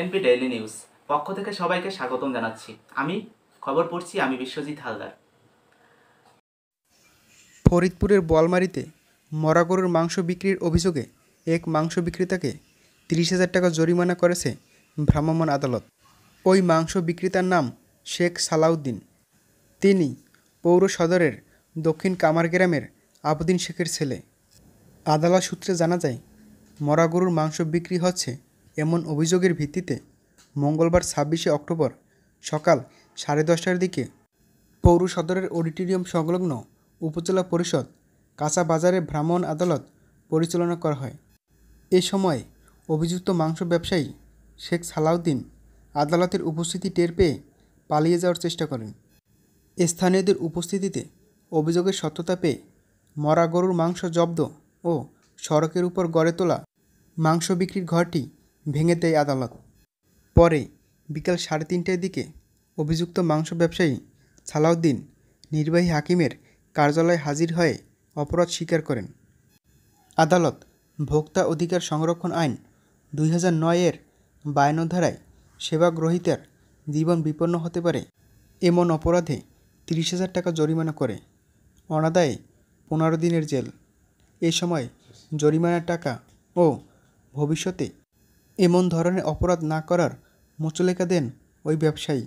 NP daily news পক্ষ থেকে সবাইকে স্বাগতম জানাচ্ছি আমি খবর পড়ছি আমি বিশ্বজিৎ হালদার ফরিদপুরের বোয়ালমারিতে মরাগরুর মাংস বিক্রির অভিযোগে এক মাংস বিক্রেতাকে তিরিশ হাজার টাকা জরিমানা করেছে ভ্রাম্যমাণ আদালত ওই মাংস বিক্রেতার নাম শেখ সালাউদ্দিন তিনি পৌর সদরের দক্ষিণ কামার গ্রামের আবুদ্দিন শেখের ছেলে আদালত সূত্রে জানা যায় মরা গরুর মাংস বিক্রি হচ্ছে এমন অভিযোগের ভিত্তিতে মঙ্গলবার ছাব্বিশে অক্টোবর সকাল সাড়ে দশটার দিকে পৌর সদরের অডিটোরিয়াম সংলগ্ন উপজেলা পরিষদ কাঁচা বাজারে ভ্রাম্যণ আদালত পরিচালনা করা হয় এ সময় অভিযুক্ত মাংস ব্যবসায়ী শেখ সালাউদ্দিন আদালতের উপস্থিতি টের পেয়ে পালিয়ে যাওয়ার চেষ্টা করেন স্থানীয়দের উপস্থিতিতে অভিযোগের সত্যতা পেয়ে মরা গরুর মাংস জব্দ ও সড়কের উপর গড়ে তোলা মাংস বিক্রির ঘরটি ভেঙে দেয় আদালত পরে বিকাল সাড়ে তিনটের দিকে অভিযুক্ত মাংস ব্যবসায়ী সালাউদ্দিন নির্বাহী হাকিমের কার্যালয়ে হাজির হয়ে অপরাধ স্বীকার করেন আদালত ভোক্তা অধিকার সংরক্ষণ আইন দুই হাজার নয়ের বায়ান্ন ধারায় সেবা জীবন বিপন্ন হতে পারে এমন অপরাধে তিরিশ হাজার টাকা জরিমানা করে অনাদায়ে পনেরো দিনের জেল এ সময় জরিমানার টাকা ও ভবিষ্যতে এমন ধরনের অপরাধ না করার মুচলেকা দেন ওই ব্যবসায়ী